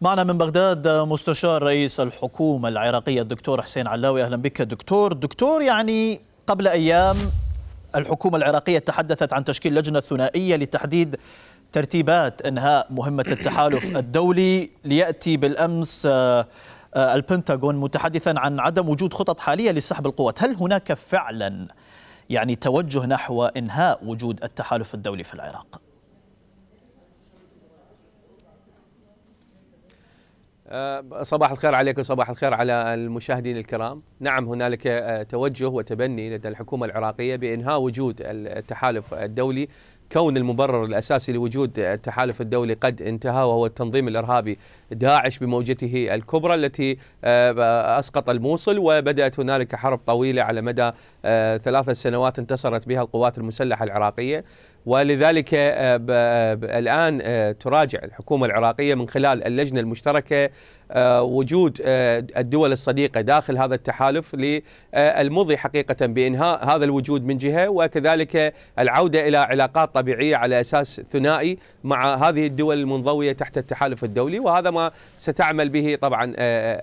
معنا من بغداد مستشار رئيس الحكومة العراقية الدكتور حسين علاوي أهلا بك دكتور دكتور يعني قبل أيام الحكومة العراقية تحدثت عن تشكيل لجنة ثنائية لتحديد ترتيبات إنهاء مهمة التحالف الدولي ليأتي بالأمس آه، البنتاغون متحدثا عن عدم وجود خطط حالية لسحب القوات هل هناك فعلا يعني توجه نحو إنهاء وجود التحالف الدولي في العراق؟ آه، صباح الخير عليكم صباح الخير على المشاهدين الكرام نعم هنالك آه، توجه وتبني لدى الحكومة العراقية بإنهاء وجود التحالف الدولي كون المبرر الأساسي لوجود التحالف الدولي قد انتهى وهو التنظيم الإرهابي داعش بموجته الكبرى التي آه، أسقط الموصل وبدأت هنالك حرب طويلة على مدى ثلاثة سنوات انتصرت بها القوات المسلحة العراقية ولذلك آه، آه، الآن آه، تراجع الحكومة العراقية من خلال اللجنة المشتركة آه، وجود آه، الدول الصديقة داخل هذا التحالف للمضي آه، حقيقة بإنهاء هذا الوجود من جهة وكذلك العودة إلى علاقات طبيعية على أساس ثنائي مع هذه الدول المنضوية تحت التحالف الدولي وهذا ما ستعمل به طبعا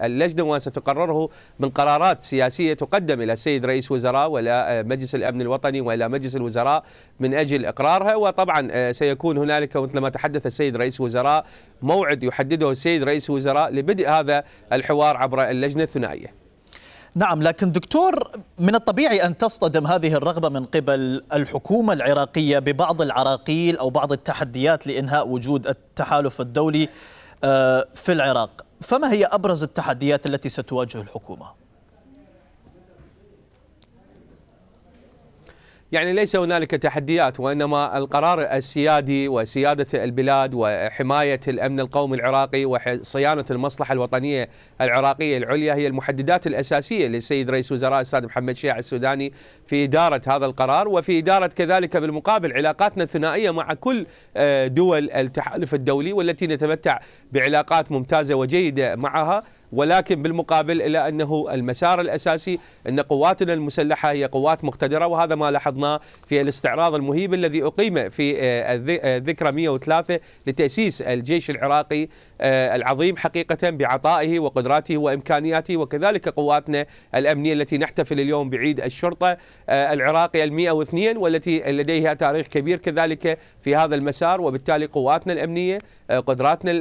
اللجنة وستقرره من قرارات سياسية تقدم إلى السيد رئيس وزراء وإلى مجلس الأمن الوطني وإلى مجلس الوزراء من أجل إقرارها وطبعا سيكون هنالك مثل ما تحدث السيد رئيس وزراء موعد يحدده السيد رئيس وزراء لبدء بدء هذا الحوار عبر اللجنة الثنائية نعم لكن دكتور من الطبيعي ان تصطدم هذه الرغبه من قبل الحكومه العراقيه ببعض العراقيل او بعض التحديات لانهاء وجود التحالف الدولي آه، في العراق، فما هي ابرز التحديات التي ستواجه الحكومه؟ يعني ليس هنالك تحديات وانما القرار السيادي وسياده البلاد وحمايه الامن القومي العراقي وصيانه المصلحه الوطنيه العراقيه العليا هي المحددات الاساسيه للسيد رئيس وزراء الاستاذ محمد شيع السوداني في اداره هذا القرار وفي اداره كذلك بالمقابل علاقاتنا الثنائيه مع كل آه، دول التحالف الدولي والتي نتمتع بعلاقات ممتازه وجيده معها ولكن بالمقابل إلى أنه المسار الأساسي أن قواتنا المسلحة هي قوات مقتدرة وهذا ما لاحظناه في الاستعراض المهيب الذي أقيم في آه، الذكرى آه، 103 لتأسيس الجيش العراقي آه، العظيم حقيقة بعطائه وقدراته وإمكانياته وكذلك قواتنا الأمنية التي نحتفل اليوم بعيد الشرطة العراقي المئة 102 والتي لديها تاريخ كبير كذلك في هذا المسار وبالتالي قواتنا الأمنية قدراتنا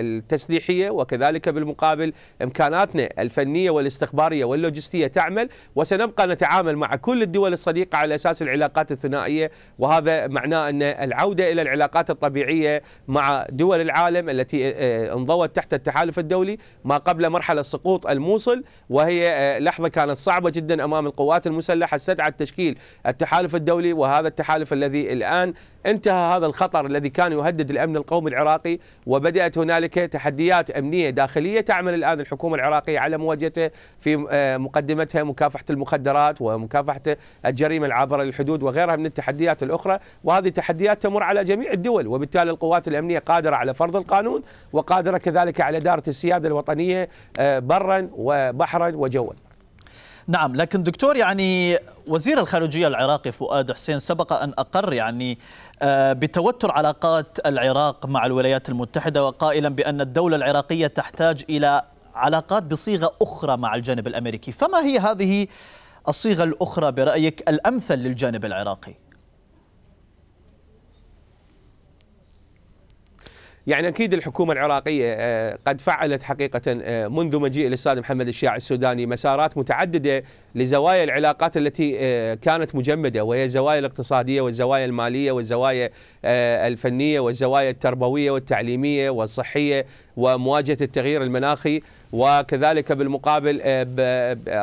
التسليحية وكذلك بالمقابل مقابل إمكاناتنا الفنية والاستخبارية واللوجستية تعمل وسنبقى نتعامل مع كل الدول الصديقة على أساس العلاقات الثنائية وهذا معناه أن العودة إلى العلاقات الطبيعية مع دول العالم التي آه، آه، انضوت تحت التحالف الدولي ما قبل مرحلة سقوط الموصل وهي آه، لحظة كانت صعبة جدا أمام القوات المسلحة استدعت تشكيل التحالف الدولي وهذا التحالف الذي الآن انتهى هذا الخطر الذي كان يهدد الأمن القومي العراقي وبدأت هنالك تحديات أمنية داخلية تعمل الآن الحكومة العراقية على مواجهته في آه، مقدمتها مكافحة المخدرات ومكافحة الجريمة العابرة للحدود وغيرها من التحديات الأخرى وهذه تحديات تمر على جميع الدول وبالتالي القوات الأمنية قادرة على فرض القانون وقادرة كذلك على إدارة السيادة الوطنية آه، برا وبحرا وجوا نعم لكن دكتور يعني وزير الخارجية العراقي فؤاد حسين سبق أن أقر يعني آه، بتوتر علاقات العراق مع الولايات المتحدة وقائلا بأن الدولة العراقية تحتاج إلى علاقات بصيغة أخرى مع الجانب الأمريكي فما هي هذه الصيغة الأخرى برأيك الأمثل للجانب العراقي؟ يعني اكيد الحكومه العراقيه آه، قد فعلت حقيقه آه، منذ مجيء الاستاذ محمد الشياع السوداني مسارات متعدده لزوايا العلاقات التي آه، كانت مجمده وهي الزوايا الاقتصاديه والزوايا الماليه والزوايا الفنيه والزوايا التربويه والتعليميه والصحيه ومواجهه التغيير المناخي وكذلك بالمقابل آه،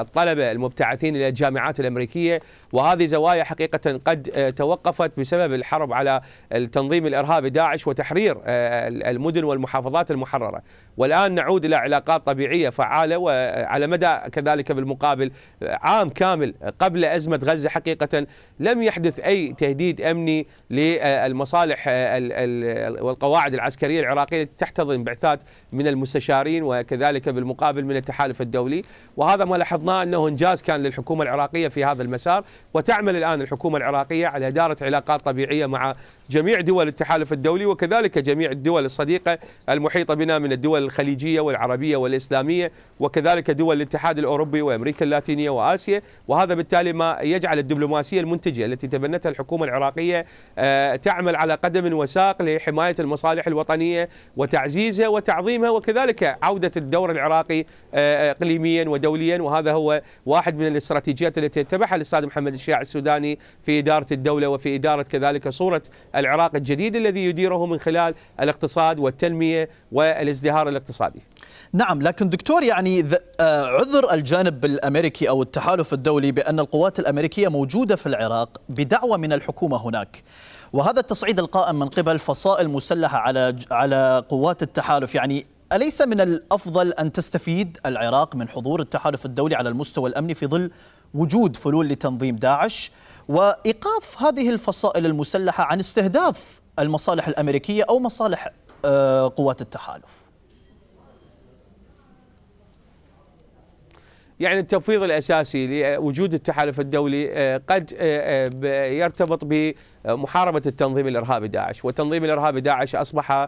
الطلبة المبتعثين إلى الجامعات الأمريكية وهذه زوايا حقيقة قد آه، توقفت بسبب الحرب على التنظيم الإرهابي داعش وتحرير آه، المدن والمحافظات المحررة والآن نعود إلى علاقات طبيعية فعالة وعلى مدى كذلك بالمقابل عام كامل قبل أزمة غزة حقيقة لم يحدث أي تهديد أمني للمصالح والقواعد العسكرية العراقية تحتضن بعثات من المستشارين وكذلك بالمقابل من التحالف الدولي وهذا ما لاحظناه أنه إنجاز كان للحكومة العراقية في هذا المسار وتعمل الآن الحكومة العراقية على إدارة علاقات طبيعية مع جميع دول التحالف الدولي وكذلك جميع الدول الصديقة المحيطة بنا من الدول الخليجية والعربية والإسلامية وكذلك دول الاتحاد الأوروبي وأمريكا اللاتينية وآسيا وهذا بالتالي ما يجعل الدبلوماسية المنتجة التي تبنتها الحكومة العراقية آه، تعمل على قدم وساق لحماية المصالح الوطنية وتعزيزها وتعظيمها وكذلك عودة الدور العراقي العراقي آه، آه، اقليميا ودوليا وهذا هو واحد من الاستراتيجيات التي اتبعها الاستاذ محمد الشياع السوداني في اداره الدوله وفي اداره كذلك صوره العراق الجديد الذي يديره من خلال الاقتصاد والتنميه والازدهار الاقتصادي. نعم لكن دكتور يعني آه، عذر الجانب الامريكي او التحالف الدولي بان القوات الامريكيه موجوده في العراق بدعوى من الحكومه هناك. وهذا التصعيد القائم من قبل فصائل مسلحه على على قوات التحالف يعني أليس من الأفضل أن تستفيد العراق من حضور التحالف الدولي على المستوى الأمني في ظل وجود فلول لتنظيم داعش وإيقاف هذه الفصائل المسلحة عن استهداف المصالح الأمريكية أو مصالح آه، قوات التحالف؟ يعني التفويض الاساسي لوجود التحالف الدولي آه، قد آه، آه، يرتبط بمحاربه التنظيم الارهابي داعش، وتنظيم الارهابي داعش اصبح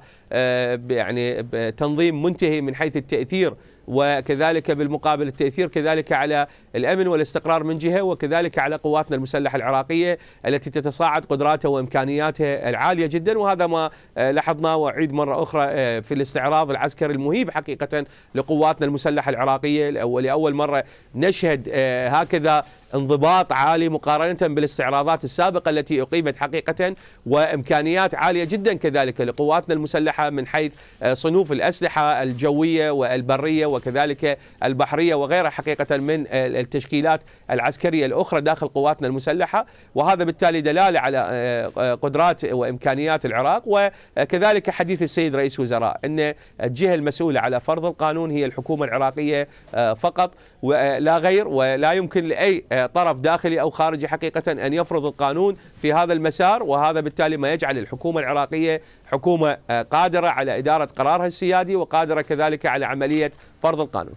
يعني تنظيم منتهي من حيث التاثير وكذلك بالمقابل التأثير كذلك على الأمن والاستقرار من جهة وكذلك على قواتنا المسلحة العراقية التي تتصاعد قدراتها وإمكانياتها العالية جدا وهذا ما آه، لاحظناه وأعيد مرة أخرى آه، في الاستعراض العسكري المهيب حقيقة لقواتنا المسلحة العراقية ولأول مرة نشهد آه، هكذا انضباط عالي مقارنة بالاستعراضات السابقة التي أقيمت حقيقة وإمكانيات عالية جدا كذلك لقواتنا المسلحة من حيث آه، صنوف الأسلحة الجوية والبرية وكذلك البحرية وغيرها حقيقة من آه، التشكيلات العسكرية الأخرى داخل قواتنا المسلحة وهذا بالتالي دلالة على آه، قدرات وإمكانيات العراق وكذلك حديث السيد رئيس وزراء أن الجهة المسؤولة على فرض القانون هي الحكومة العراقية فقط ولا غير ولا يمكن لأي آه، طرف داخلي او خارجي حقيقه ان يفرض القانون في هذا المسار وهذا بالتالي ما يجعل الحكومه العراقيه حكومه آه، قادره على اداره قرارها السيادي وقادره كذلك على عمليه فرض القانون.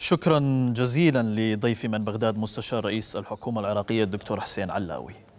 شكرا جزيلا لضيفي من بغداد مستشار رئيس الحكومه العراقيه الدكتور حسين علاوي.